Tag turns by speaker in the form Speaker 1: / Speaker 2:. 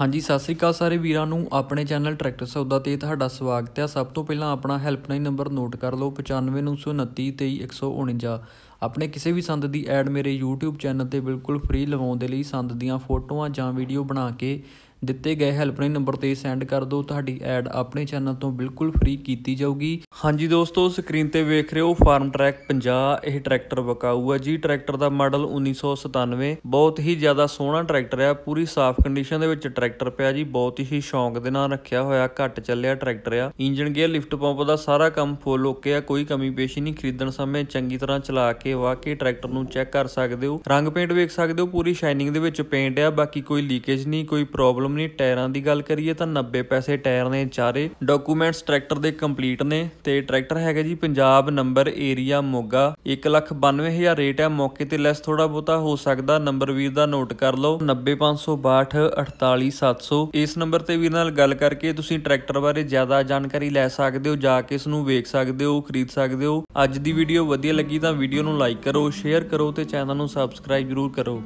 Speaker 1: ਹਾਂਜੀ ਸਤਿ ਸ੍ਰੀ ਅਕਾਲ ਸਾਰੇ ਵੀਰਾਂ ਨੂੰ ਆਪਣੇ ਚੈਨਲ ਟਰੈਕਟਰ ਸੌਦਾ ਤੇ ਤੁਹਾਡਾ ਸਵਾਗਤ ਹੈ ਸਭ ਤੋਂ ਪਹਿਲਾਂ ਆਪਣਾ ਹੈਲਪਲਾਈਨ ਨੰਬਰ ਨੋਟ ਕਰ ਲਓ 9592923149 ਆਪਣੇ ਕਿਸੇ ਵੀ ਸੰਦ ਦੀ ਐਡ ਮੇਰੇ YouTube ਚੈਨਲ ਤੇ ਬਿਲਕੁਲ ਫ੍ਰੀ ਲਵਾਉਣ ਦੇ ਲਈ ਸੰਦ ਦੀਆਂ ਫੋਟੋਆਂ ਜਾਂ ਵੀਡੀਓ ਬਣਾ ਕੇ ਦਿੱਤੇ ਗਏ ਹੈਲਪਲਾਈਨ ਨੰਬਰ ਤੇ ਸੈਂਡ ਕਰ ਦਿਓ ਤੁਹਾਡੀ ਐਡ ਆਪਣੇ ਚੈਨਲ ਤੋਂ ਬਿਲਕੁਲ ਫ੍ਰੀ ਕੀਤੀ ਜਾਊਗੀ ਹਾਂਜੀ ਦੋਸਤੋ ਸਕਰੀਨ ਤੇ ਵੇਖ ਰਹੇ ਹੋ ਫਾਰਮ ਟਰੈਕ 50 ਇਹ ਟਰੈਕਟਰ ਵਕਾਊ ਹੈ ਜੀ ਟਰੈਕਟਰ ਦਾ ਮਾਡਲ 1997 ਬਹੁਤ ਹੀ ਜ਼ਿਆਦਾ ਸੋਹਣਾ ਟਰੈਕਟਰ ਹੈ ਪੂਰੀ ਸਾਫ਼ ਕੰਡੀਸ਼ਨ ਦੇ ਵਿੱਚ ਟਰੈਕਟਰ ਪਿਆ ਜੀ ਬਹੁਤ ਹੀ ਸ਼ੌਂਕ ਦੇ ਨਾਲ ਰੱਖਿਆ ਹੋਇਆ ਘੱਟ ਚੱਲਿਆ ਟਰੈਕਟਰ ਆ ਇੰਜਨ ਗੇਅਰ ਲਿਫਟ ਪੰਪ ਦਾ ਸਾਰਾ ਕੰਮ ਫੁੱਲ ਓਕੇ ਆ ਕੋਈ ਕਮੀ ਪੇਸ਼ੀ ਨਹੀਂ ਖਰੀਦਣ ਸਮੇਂ ਚੰਗੀ ਤਰ੍ਹਾਂ ਚਲਾ ਕੇ ਵਾਕੇ ਟਰੈਕਟਰ ਨੂੰ ਚੈੱਕ ਕਰ ਸਕਦੇ ਹੋ ਰੰਗ ਪੇਂਟ ਵੇਖ ਸਕਦੇ ਹੋ ਪੂਰੀ ਸ਼ਾਈਨਿੰਗ ਦੇ ਵਿੱਚ ਪੇਂਟ ਆ ਬਾਕੀ ਕੋਈ ਲੀਕੇਜ ਨਹੀਂ ਕੋਈ ਪ੍ਰੋਬਲਮ ਨਹੀਂ ਟਾਇਰਾਂ ਦੀ ਗੱਲ ਕਰੀਏ ਤਾਂ 90 ਪੈਸੇ ਟਾਇਰ ਨੇ ਚਾਰੇ ਡਾਕੂਮੈਂਟਸ ਟਰੈਕਟਰ ਦੇ ਕੰਪਲੀਟ ਨੇ ਤੇ ਟਰੈਕਟਰ ਹੈਗਾ ਜੀ Punjab number area Moga 192000 rate ਹੈ ਮੌਕੇ ਤੇ ਲੈਸ ਥੋੜਾ ਬੋਤਾ ਹੋ ਸਕਦਾ ਨੰਬਰ ਵੀਰ ਦਾ ਨੋਟ ਕਰ ਲਓ 90562484700 ਇਸ ਨੰਬਰ ਤੇ ਵੀਰ ਨਾਲ ਗੱਲ ਕਰਕੇ ਤੁਸੀਂ ਟਰੈਕਟਰ ਬਾਰੇ ਜ਼ਿਆਦਾ ਜਾਣਕਾਰੀ ਲੈ ਸਕਦੇ ਹੋ ਜਾ ਕੇ ਇਸ ਨੂੰ ਵੇਖ ਸਕਦੇ ਹੋ ਖਰੀਦ ਸਕਦੇ ਹੋ ਅੱਜ ਦੀ ਵੀਡੀਓ ਵਧੀਆ ਲੱਗੀ ਤਾਂ ਵੀਡੀਓ ਨੂੰ ਲਾਈਕ ਕਰੋ ਸ਼ੇਅਰ ਕਰੋ ਤੇ ਚੈਨਲ ਨੂੰ ਸਬਸਕ੍ਰਾਈਬ ਜ਼ਰੂਰ ਕਰੋ